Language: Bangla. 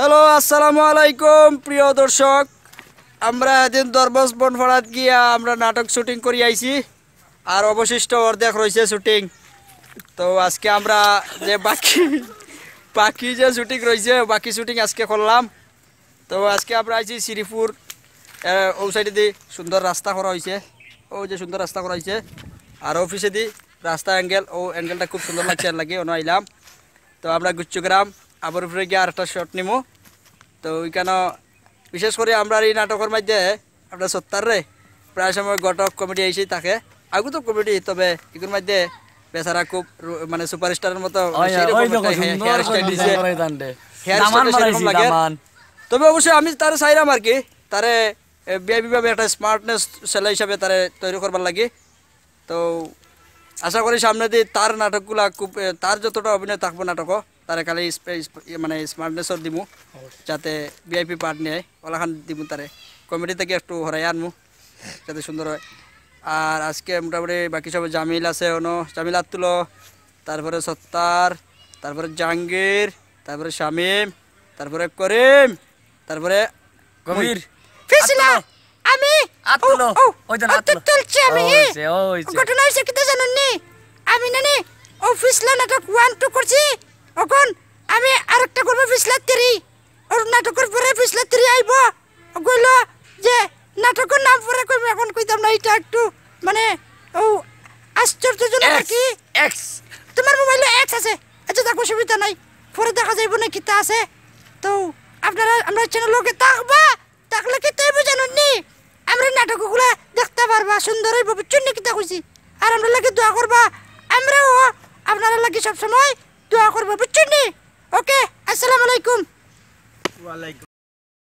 হ্যালো আসসালামু আলাইকুম প্রিয় দর্শক আমরা এদিন দরবস বনফাড়াত গিয়া আমরা নাটক শুটিং করি আইছি আর অবশিষ্ট অর্ধেক রয়েছে শুটিং তো আজকে আমরা যে বাকি বাকি যে শুটিং রয়েছে বাকি শুটিং আজকে করলাম তো আজকে আমরা আইছি শ্রীপুর ও সাইডে দিয়ে সুন্দর রাস্তা করা হয়েছে ও যে সুন্দর রাস্তা করা হয়েছে আর অফিসে দি রাস্তা অ্যাঙ্গেল ও অ্যাঙ্গেলটা খুব সুন্দর লাগছে আর লাগে অন্য আইলাম তো আমরা গুচ্ছগ্রাম আবার উপরে গিয়ে আর একটা শট নিমো তো ওইখানে বিশেষ করে আমরা এই নাটকের মধ্যে সত্তার রে প্রায় সময় গটক কমেডি এসেই থাকে আগু তো কমেডি তবে এগুলোর মধ্যে বেচারা খুব মানে সুপারস্টারের মতো তবে অবশ্যই আমি তার চাইলাম আর কি তারে বিয়ে বিভাবে একটা স্মার্টনেস ছেলে হিসাবে তারে তৈরি করবার লাগে তো আশা করি সামনে দিয়ে তার নাটকগুলা খুব তার যতটা অভিনয় থাকবো নাটকও তার খালি মানে স্মার্টনেস দিমু যাতে ভিআইপি পার্ট নিয়ে ওলাখান দিব তার কমিটি থেকে একটু হরাই আনবো যাতে সুন্দর হয় আর আজকে মোটামুটি বাকি সব জামিল আছে অনো জামিল আত্তুলো তারপরে সত্তার তারপরে জাহাঙ্গীর তারপরে শামিম তারপরে করিম তারপরে গভীর ফিসলা আমি আমি জানেন নি আমি ও ফিসলা নাটক ওয়ান টু করছি পিছলাত্তিরি ওর নাটকের পরে পিছলাত্তিরি আইব কইল যে নাটকের নাম পরে কইব এখন কইতাম না এটা একটু মানে ও আশ্চর্যজনক আর কি এক্স তোমার মোবাইলে এক্স আছে আচ্ছা দেখো সুবিধা নাই পরে দেখা যাইব না কিতা আছে তো আপনারা আমরা চ্যানেলকে তাকবা তাকলে কি তাই বুঝানোর নি আমরা নাটকগুলো দেখতে পারবা সুন্দর হইব বুঝছেন না কিতা কইছি আর আমরা লাগে দোয়া করবা আমরাও আপনারা লাগে সবসময় দোয়া করবো নি ওকে Assalamualaikum. Waalaikumsalam.